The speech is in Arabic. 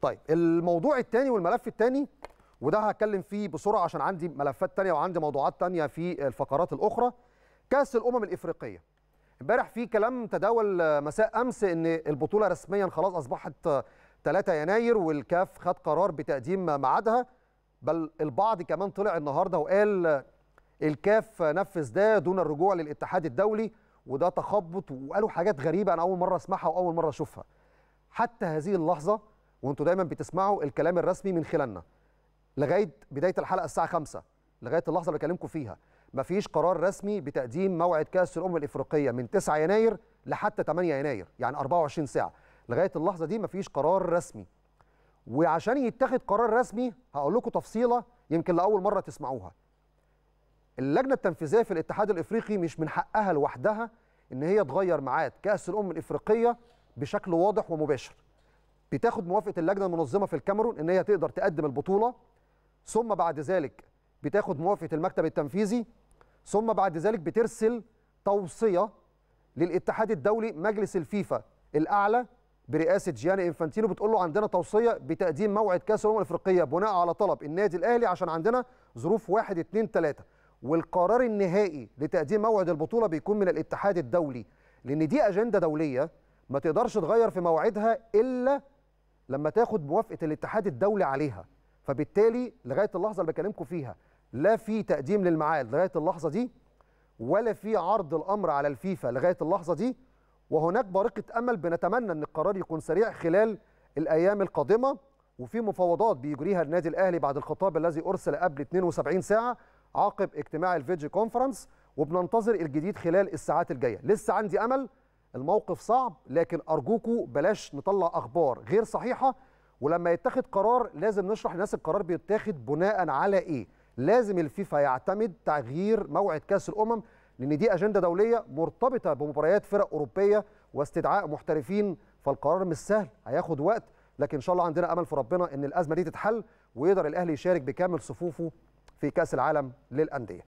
طيب الموضوع الثاني والملف الثاني وده هتكلم فيه بسرعه عشان عندي ملفات ثانيه وعندي موضوعات ثانيه في الفقرات الاخرى كاس الامم الافريقيه امبارح في كلام تداول مساء امس ان البطوله رسميا خلاص اصبحت 3 يناير والكاف خد قرار بتقديم ميعادها بل البعض كمان طلع النهارده وقال الكاف نفذ ده دون الرجوع للاتحاد الدولي وده تخبط وقالوا حاجات غريبه انا اول مره اسمعها واول مره اشوفها حتى هذه اللحظه وانتوا دايما بتسمعوا الكلام الرسمي من خلالنا لغايه بدايه الحلقه الساعه 5 لغايه اللحظه اللي بكلمكم فيها مفيش قرار رسمي بتقديم موعد كاس الامم الافريقيه من 9 يناير لحتى 8 يناير يعني 24 ساعه لغايه اللحظه دي مفيش قرار رسمي وعشان يتخذ قرار رسمي هقول لكم تفصيله يمكن لاول مره تسمعوها اللجنه التنفيذيه في الاتحاد الافريقي مش من حقها لوحدها ان هي تغير ميعاد كاس الامم الافريقيه بشكل واضح ومباشر بتاخد موافقه اللجنه المنظمه في الكاميرون ان هي تقدر تقدم البطوله ثم بعد ذلك بتاخد موافقه المكتب التنفيذي ثم بعد ذلك بترسل توصيه للاتحاد الدولي مجلس الفيفا الاعلى برئاسه جياني انفانتينو بتقول له عندنا توصيه بتقديم موعد كاس الامم الافريقيه بناء على طلب النادي الاهلي عشان عندنا ظروف 1 2 3 والقرار النهائي لتقديم موعد البطوله بيكون من الاتحاد الدولي لان دي اجنده دوليه ما تقدرش تغير في مواعيدها الا لما تاخد موافقه الاتحاد الدولي عليها فبالتالي لغايه اللحظه اللي بكلمكم فيها لا في تقديم للميعاد لغايه اللحظه دي ولا في عرض الامر على الفيفا لغايه اللحظه دي وهناك بارقه امل بنتمنى ان القرار يكون سريع خلال الايام القادمه وفي مفاوضات بيجريها النادي الاهلي بعد الخطاب الذي ارسل قبل 72 ساعه عقب اجتماع الفيديو كونفرنس وبننتظر الجديد خلال الساعات الجايه لسه عندي امل الموقف صعب لكن أرجوكوا بلاش نطلع أخبار غير صحيحة ولما يتخذ قرار لازم نشرح للناس القرار بيتاخد بناء على إيه لازم الفيفا يعتمد تغيير موعد كأس الأمم لأن دي أجندة دولية مرتبطة بمباريات فرق أوروبية واستدعاء محترفين فالقرار مش سهل هياخد وقت لكن إن شاء الله عندنا أمل في ربنا إن الأزمة دي تتحل ويقدر الأهلي يشارك بكامل صفوفه في كأس العالم للأندية